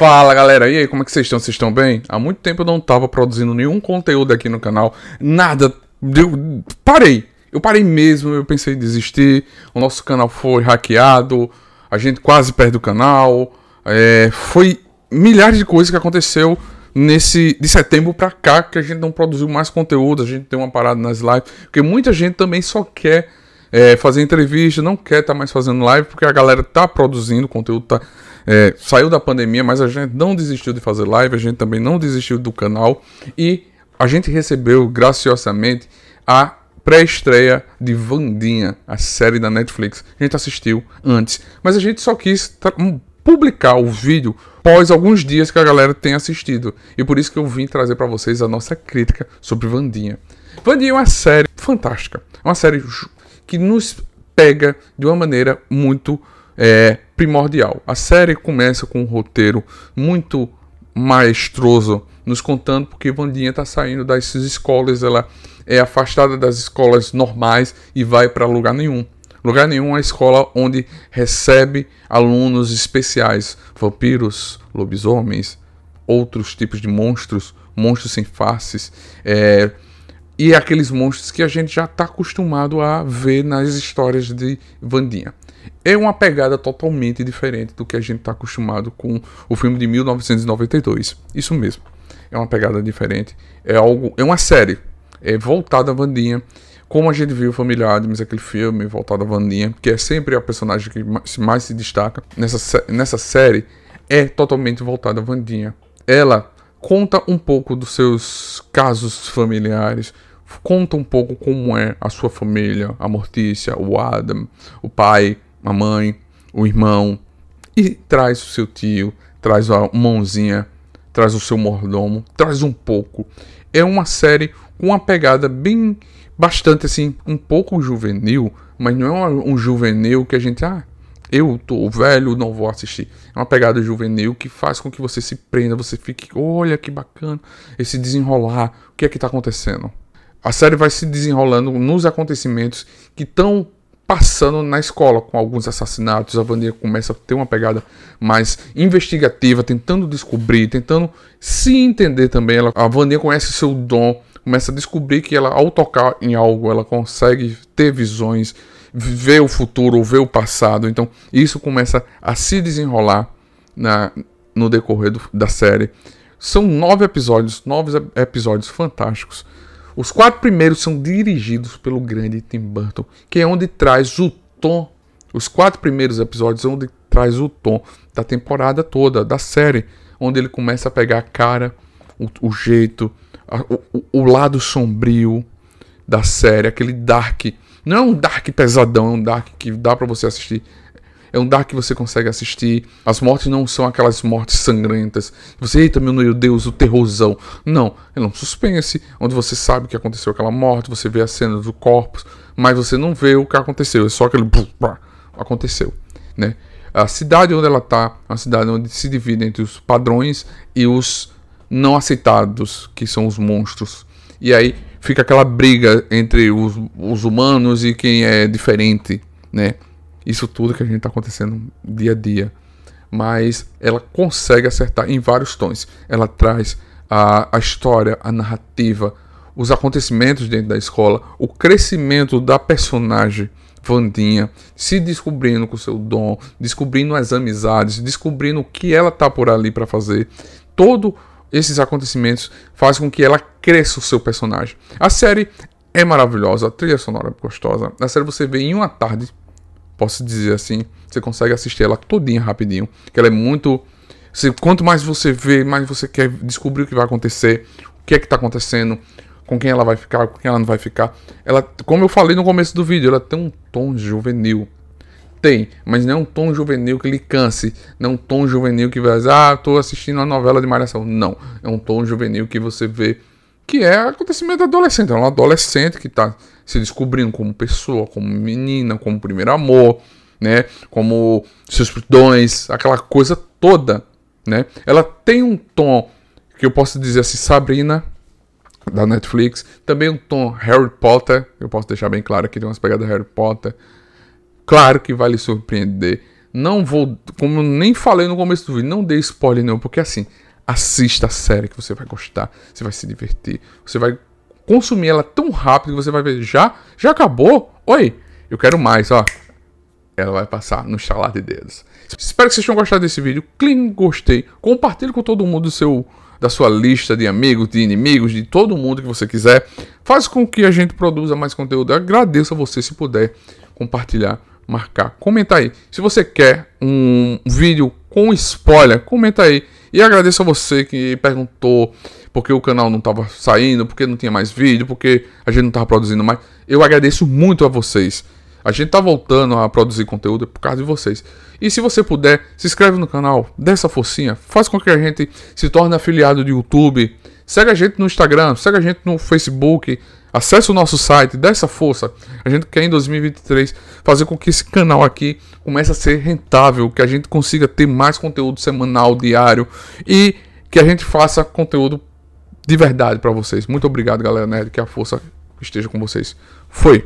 Fala galera, e aí, como é que vocês estão? Vocês estão bem? Há muito tempo eu não estava produzindo nenhum conteúdo aqui no canal, nada. Eu parei. Eu parei mesmo, eu pensei em desistir. O nosso canal foi hackeado, a gente quase perde o canal. É, foi milhares de coisas que aconteceu nesse de setembro para cá que a gente não produziu mais conteúdo, a gente tem uma parada nas lives, porque muita gente também só quer é, fazer entrevista, não quer estar tá mais fazendo live, porque a galera tá produzindo conteúdo, tá é, saiu da pandemia, mas a gente não desistiu de fazer live, a gente também não desistiu do canal e a gente recebeu graciosamente a pré-estreia de Vandinha, a série da Netflix. A gente assistiu antes, mas a gente só quis hum, publicar o vídeo pós alguns dias que a galera tem assistido. E por isso que eu vim trazer para vocês a nossa crítica sobre Vandinha. Vandinha é uma série fantástica. É uma série que nos pega de uma maneira muito é, primordial. A série começa com um roteiro muito maestroso nos contando porque Vandinha está saindo das escolas, ela é afastada das escolas normais e vai para lugar nenhum. Lugar nenhum é a escola onde recebe alunos especiais, vampiros, lobisomens, outros tipos de monstros, monstros sem faces, é, e aqueles monstros que a gente já está acostumado a ver nas histórias de Vandinha. É uma pegada totalmente diferente do que a gente está acostumado com o filme de 1992. Isso mesmo. É uma pegada diferente. É algo. É uma série. É voltada a Vandinha. Como a gente viu Família Adams, aquele filme voltado a Vandinha, que é sempre a personagem que mais se destaca nessa, nessa série, é totalmente voltada a Vandinha. Ela conta um pouco dos seus casos familiares, Conta um pouco como é a sua família, a Mortícia, o Adam, o pai, a mãe, o irmão. E traz o seu tio, traz a mãozinha, traz o seu mordomo, traz um pouco. É uma série com uma pegada bem, bastante assim, um pouco juvenil, mas não é um juvenil que a gente, ah, eu tô velho, não vou assistir. É uma pegada juvenil que faz com que você se prenda, você fique, olha que bacana, esse desenrolar, o que é que tá acontecendo. A série vai se desenrolando nos acontecimentos que estão passando na escola, com alguns assassinatos. A Vania começa a ter uma pegada mais investigativa, tentando descobrir, tentando se entender também. Ela, a Vania conhece seu dom, começa a descobrir que ela, ao tocar em algo, ela consegue ter visões, ver o futuro ou ver o passado. Então, isso começa a se desenrolar na, no decorrer do, da série. São nove episódios, nove episódios fantásticos. Os quatro primeiros são dirigidos pelo grande Tim Burton, que é onde traz o tom. Os quatro primeiros episódios são onde traz o tom da temporada toda, da série, onde ele começa a pegar a cara, o, o jeito, a, o, o, lado sombrio da série, aquele dark. Não é um dark pesadão, é um dark que dá para você assistir é um Dark que você consegue assistir. As mortes não são aquelas mortes sangrentas. Você, eita, meu Deus, o terrorzão. Não, é um suspense, onde você sabe que aconteceu aquela morte, você vê a cena do corpo, mas você não vê o que aconteceu, é só aquele. Aconteceu, né? A cidade onde ela está, a cidade onde se divide entre os padrões e os não aceitados, que são os monstros. E aí fica aquela briga entre os, os humanos e quem é diferente, né? isso tudo que a gente está acontecendo dia a dia. Mas ela consegue acertar em vários tons. Ela traz a, a história, a narrativa, os acontecimentos dentro da escola, o crescimento da personagem Vandinha, se descobrindo com seu dom, descobrindo as amizades, descobrindo o que ela tá por ali para fazer. Todos esses acontecimentos fazem com que ela cresça o seu personagem. A série é maravilhosa, a trilha sonora é gostosa. Na série você vê em uma tarde posso dizer assim, você consegue assistir ela todinha rapidinho, que ela é muito se quanto mais você vê, mais você quer descobrir o que vai acontecer, o que é que tá acontecendo, com quem ela vai ficar, com quem ela não vai ficar. Ela, como eu falei no começo do vídeo, ela tem um tom juvenil. Tem, mas não é um tom juvenil que lhe canse. Não é um tom juvenil que vai dizer, ah, tô assistindo uma novela de Malhação. Não, é um tom juvenil que você vê que é acontecimento adolescente. É uma adolescente que está se descobrindo como pessoa, como menina, como primeiro amor, né? Como seus dons, aquela coisa toda, né? Ela tem um tom que eu posso dizer assim, Sabrina da Netflix, também um tom Harry Potter, eu posso deixar bem claro que tem umas pegadas Harry Potter. Claro que vai lhe surpreender. Não vou, como eu nem falei no começo do vídeo, não dei spoiler não, porque assim, Assista a série que você vai gostar, você vai se divertir, você vai consumir ela tão rápido que você vai ver, já, já acabou? Oi, eu quero mais, ó. Ela vai passar no estalar de dedos. Espero que vocês tenham gostado desse vídeo. Clique em gostei, compartilhe com todo mundo seu da sua lista de amigos, de inimigos, de todo mundo que você quiser. Faz com que a gente produza mais conteúdo. Eu agradeço a você se puder compartilhar, marcar, comentar aí. Se você quer um vídeo com spoiler. Comenta aí. E agradeço a você que perguntou porque o canal não estava saindo, porque não tinha mais vídeo, porque a gente não estava produzindo mais. Eu agradeço muito a vocês. A gente está voltando a produzir conteúdo por causa de vocês. E se você puder, se inscreve no canal, dê essa forcinha, faz com que a gente se torne afiliado do YouTube. Segue a gente no Instagram, segue a gente no Facebook, Acesse o nosso site, dá essa força. A gente quer em 2023 fazer com que esse canal aqui comece a ser rentável, que a gente consiga ter mais conteúdo semanal, diário e que a gente faça conteúdo de verdade para vocês. Muito obrigado, galera nerd, que a força esteja com vocês. Foi.